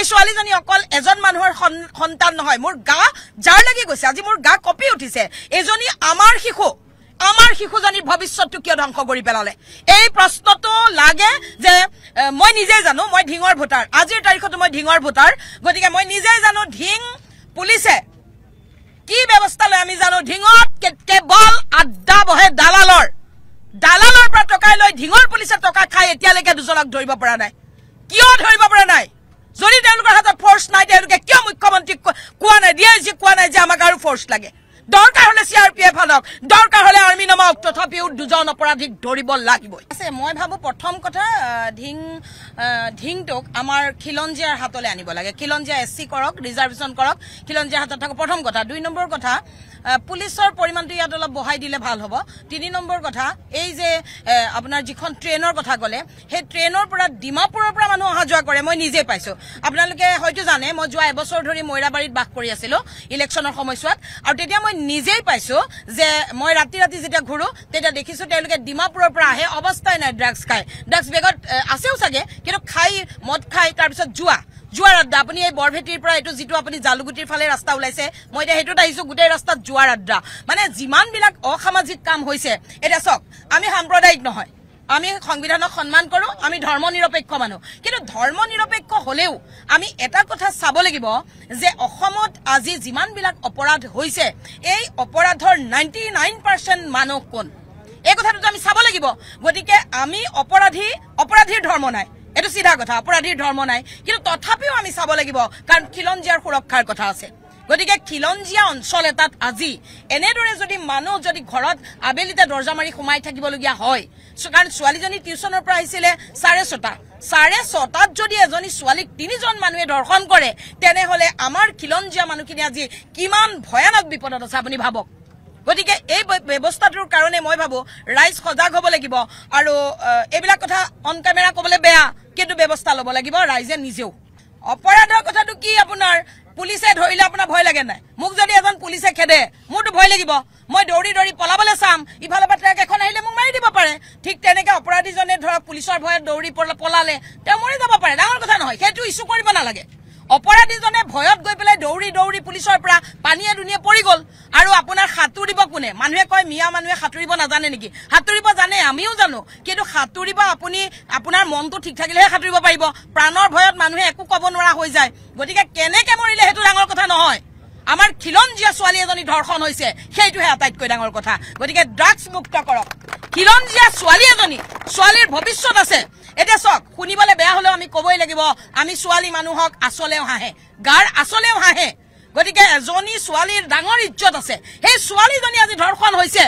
এই ছোৱালীজনী অকল এজন মানুহৰ সন্তান নহয় মোৰ গা যাৰ লাগি গৈছে আজি মোৰ গা কঁপি উঠিছে এজনী আমাৰ শিশু আমাৰ শিশুজনীৰ ভৱিষ্যতটো কিয় ধ্বংস কৰি পেলালে এই প্ৰশ্নটো লাগে যে মই নিজেই জানো মই ঢিঙৰ ভোটাৰ আজিৰ তাৰিখতো মই ঢিঙৰ ভোটাৰ গতিকে মই নিজেই জানো ঢিং পুলিচে কি ব্যৱস্থা লৈ আমি জানো ঢিঙত কেৱল আড্ডা বহে দালালৰ দালালৰ পৰা টকাই লৈ ঢিঙৰ পুলিচে টকা খাই এতিয়ালৈকে দুজনক ধৰিব পৰা নাই কিয় ধৰিব পৰা নাই যদি তেওঁলোকৰ হাতত ফৰ্চ নাই তেওঁলোকে কিয় মুখ্যমন্ত্ৰীক কোৱা নাই ডি আই জিক কোৱা নাই যে আমাক আৰু ফৰ্চ লাগে দরকার হলে সিআরপিএফ হলক দরকার হলে আর্মি নামক তথাপিও দুজন অপরাধীক ধরব লাগিব আছে মই ভাবো প্রথম কথা ঢিং ঢিংটক আমার খিলঞ্জিয়ার হাতলে আনিব লাগে খিলঞ্জিয়া এসসি করক রিজার্ভেশন করক খিলঞ্জিয়ার হাতত থাকো প্রথম কথা দুই নম্বর কথা পুলিশের পৰিমাণটো ইয়াত অলপ বহাই দিলে ভাল হব তিনি নম্বৰ কথা এই যে আপোনাৰ যিখন ট্ৰেইনৰ কথা ক'লে সেই ট্ৰেইনৰ পৰা ডিমাপুৰৰ পৰা মানুহ অহা যোৱা কৰে মই নিজে পাইছো আপোনালোকে হয়তো জানে মই যোৱা এবছৰ ধৰি মৈৰাবাৰীত বাস কৰি কৰে ইলেকশ্যনৰ সময়ছোৱাত আৰু তেতিয়া মই নিজেই পাইছো যে মই ৰাতি ৰাতি যেতিয়া ঘূৰো তেতিয়া দেখিছো তেওঁলোকে ডিমাপুৰৰ পৰা আহে অৱস্থাই নাই ড্ৰাগছ খাই ড্ৰাগছ বেগত আছেও চাগে কিন্তু খাই মদ খাই তাৰপিছত যোৱা যোৱা আড্ডা আপুনি এই বৰভেটিৰ পৰা এইটো যিটো আপুনি জালুকুটিৰ ফালে ৰাস্তা ওলাইছে মই এতিয়া সেইটোত আহিছো গোটেই ৰাস্তাত যোৱা আড্ডা মানে যিমানবিলাক অসামাজিক কাম হৈছে এতিয়া চাওক আমি সাম্প্ৰদায়িক নহয় আমি সংবিধানক সন্মান কৰোঁ আমি ধৰ্ম নিৰপেক্ষ মানুহ কিন্তু ধৰ্ম নিৰপেক্ষ হলেও আমি এটা কথা চাব লাগিব যে অসমত আজি যিমানবিলাক অপৰাধ হৈছে এই অপৰাধৰ নাইণ্টি মানুহ কোন এই কথাটোতো আমি চাব লাগিব গতিকে আমি অপৰাধী অপৰাধীৰ ধৰ্ম নাই এইটো চিধা কথা অপৰাধীৰ ধৰ্ম নাই কিন্তু তথাপিও আমি চাব লাগিব কাৰণ খিলঞ্জীয়াৰ সুৰক্ষাৰ কথা আছে গতিকে খিলঞ্জীয়া অঞ্চল এটাত আজি এনেদৰে যদি মানুহ যদি ঘৰত আবেলিতে দৰ্জা মাৰি সোমাই থাকিবলগীয়া হয় কাৰণ ছোৱালীজনী টিউচনৰ পৰা আহিছিলে চাৰে ছটা চাৰে ছটাত যদি এজনী ছোৱালীক তিনিজন মানুহে দৰ্শন কৰে তেনেহলে আমাৰ খিলঞ্জীয়া মানুহখিনি আজি কিমান ভয়ানক বিপদত আছে আপুনি ভাবক গতিকে এই ব্যৱস্থাটোৰ কাৰণে মই ভাবোঁ ৰাইজ সজাগ হ'ব লাগিব আৰু এইবিলাক কথা অন কেমেৰা ক'বলৈ বেয়া কিন্তু ব্যৱস্থা ল'ব লাগিব ৰাইজে নিজেও অপৰাধেৰ কথাটো কি আপোনাৰ পুলিশে ধৰিলে আপনার ভয় লাগে নাই মোক যদি এজন পুলিশে খেদে মোটো ভয় লাগিব মই দৌৰি দৌৰি পলাবলে চাম ইফালে বা ট্ৰাক এখন আহিলে মোক মাৰি দিব পাৰে ঠিক তেনেকে অপৰাধীজনে ধৰক পুলিশেৰ ভয়ে দৌড়ি পলালে তো মৰি যাব পাৰে ডাঙৰ কথা নহয় সেইটা ইস্যু কৰব নালে অপৰাধীজনে ভয়ত গৈ দৌৰি দৌৰি দৌড়ি পৰা পানিয়ে দুনিয়া পৰি গল আৰু আপনাৰ শুনে মানুহে কয় মিয়া মানুহে সাঁতুৰিব নাজানে নেকি সাঁতুৰিব জানে আমিও জানো কিন্তু সাঁতুৰিব আপুনি আপোনাৰ মনটো ঠিক থাকিলেহে সাঁতুৰিব পাৰিব প্ৰাণৰ ভয়ত মানুহে একো ক'ব নোৱাৰা হৈ যায় গতিকে কেনেকৈ মৰিলে সেইটো ডাঙৰ কথা নহয় আমাৰ খিলঞ্জীয়া ছোৱালী এজনী ধৰ্ষণ হৈছে সেইটোহে আটাইতকৈ ডাঙৰ কথা গতিকে ড্ৰাগছ মুক্ত কৰক খিলঞ্জীয়া ছোৱালী এজনী ছোৱালীৰ ভৱিষ্যত আছে এতিয়া চক শুনিবলৈ বেয়া হ'লেও আমি ক'বই লাগিব আমি ছোৱালী মানুহক আচলেও হাঁহে গাৰ আচলেও হাঁহে গতিকে এজনী ছোৱালীৰ ডাঙৰ ইজ্জত আছে সেই ছোৱালীজনী আজি ধৰ্ষণ হৈছে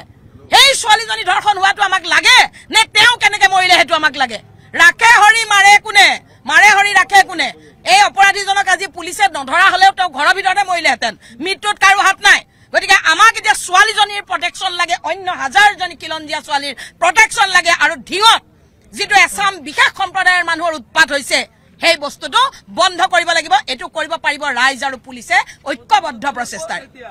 সেই ছোৱালীজনী ধৰ্ষণ হোৱাটো আমাক লাগে নে তেওঁ কেনেকে মৰিলে সেইটো আমাক লাগে ৰাখে হৰি মাৰে কোনে মাৰে হৰি ৰাখে কোনে এই অপৰাধীজনক আজি পুলিচে নধৰা হলেও তেওঁ ঘৰৰ ভিতৰতে মৰিলেহেঁতেন মৃত্যুত কাৰো হাত নাই গতিকে আমাক এতিয়া ছোৱালীজনীৰ প্ৰটেকশ্যন লাগে অন্য হাজাৰজনী কিলঞ্জীয়া ছোৱালীৰ প্ৰটেকশ্যন লাগে আৰু ধিঅত যিটো এছাম বিশেষ সম্প্ৰদায়ৰ মানুহৰ উৎপাত হৈছে সেই বস্তুটো বন্ধ কৰিব লাগিব এইটো কৰিব পাৰিব ৰাইজ আৰু পুলিচে ঐক্যবদ্ধ প্ৰচেষ্টাৰে